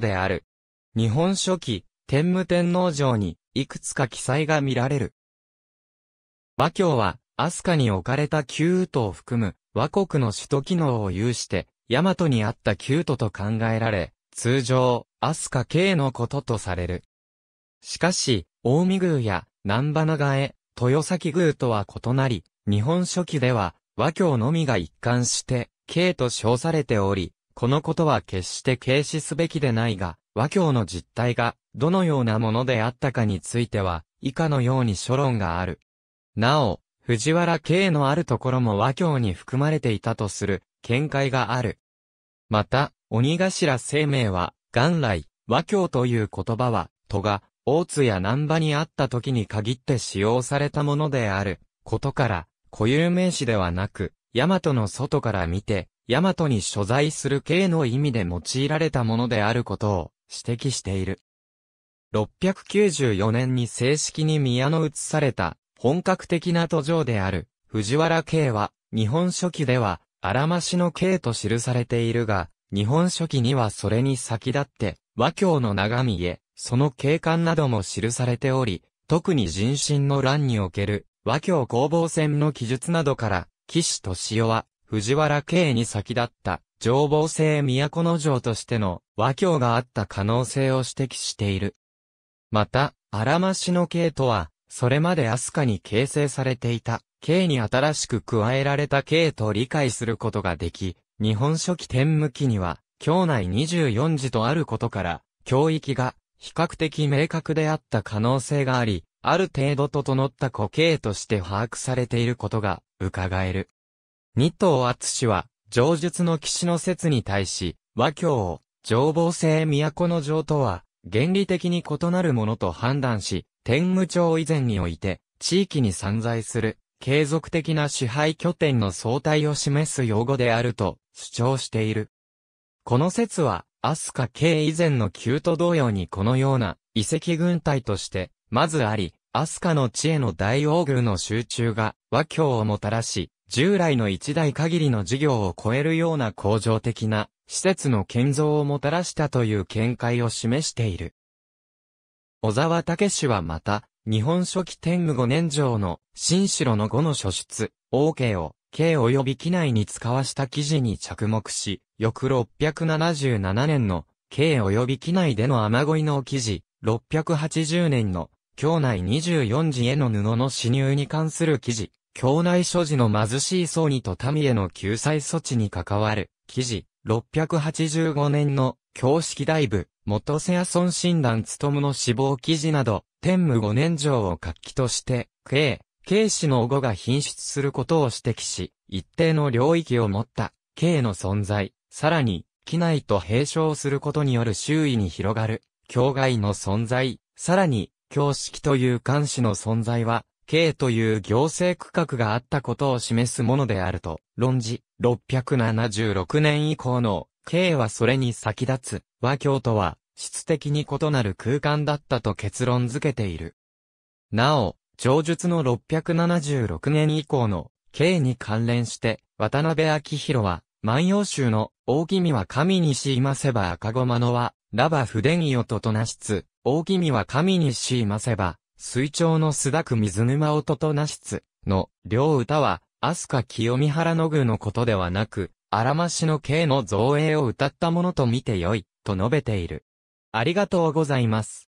である。日本書紀、天武天皇城に、いくつか記載が見られる。和教は、飛鳥に置かれた旧都を含む、和国の首都機能を有して、大和にあった旧都と考えられ、通常、飛鳥系のこととされる。しかし、大見宮や、南花ヶ江、豊崎宮とは異なり、日本書紀では、和教のみが一貫して、系と称されており、このことは決して軽視すべきでないが、和教の実態が、どのようなものであったかについては、以下のように諸論がある。なお、藤原慶のあるところも和教に含まれていたとする、見解がある。また、鬼頭生命は、元来、和教という言葉は、都が、大津や南波にあった時に限って使用されたものである、ことから、固有名詞ではなく、大和の外から見て、ヤマトに所在する系の意味で用いられたものであることを指摘している。694年に正式に宮の移された本格的な途上である藤原系は日本書紀では荒ましの系と記されているが日本書紀にはそれに先立って和教の長見へその景観なども記されており特に人心の乱における和教攻防戦の記述などから騎士敏夫は藤原慶に先立った情報制都城としての和教があった可能性を指摘している。また、荒間しの慶とは、それまで飛鳥に形成されていた、慶に新しく加えられた慶と理解することができ、日本初期天向きには、境内24字とあることから、教域が比較的明確であった可能性があり、ある程度整った古形として把握されていることが伺える。二東厚氏は、上述の騎士の説に対し、和教を、情報性都の情とは、原理的に異なるものと判断し、天武町以前において、地域に散在する、継続的な支配拠点の総体を示す用語であると主張している。この説は、アスカ系以前の旧と同様にこのような遺跡軍隊として、まずあり、アスカの地への大王宮の集中が和教をもたらし、従来の一代限りの事業を超えるような恒常的な施設の建造をもたらしたという見解を示している。小沢武氏はまた、日本書紀天武5年上の新城の語の書出、王家を、慶及び機内に使わした記事に着目し、翌677年の慶及び機内での雨乞いの記事、680年の京内24時への布の支入に関する記事、境内所持の貧しい層にと民への救済措置に関わる、記事、685年の、教式大部、元瀬谷村診断務の死亡記事など、天武5年上を活気として、K、K 氏の語が品質することを指摘し、一定の領域を持った、K の存在、さらに、機内と並称することによる周囲に広がる、境外の存在、さらに、教式という監視の存在は、K という行政区画があったことを示すものであると、論じ、676年以降の K はそれに先立つ和教とは質的に異なる空間だったと結論付けている。なお、上述の676年以降の K に関連して、渡辺明宏は、万葉集の、大君は神にしいませば赤駒のは、ラバ筆によととなしつ、大君は神にしいませば、水鳥の巣だく水沼音となしつの両歌は、飛鳥清見原の具のことではなく、荒ましの刑の造営を歌ったものと見てよい、と述べている。ありがとうございます。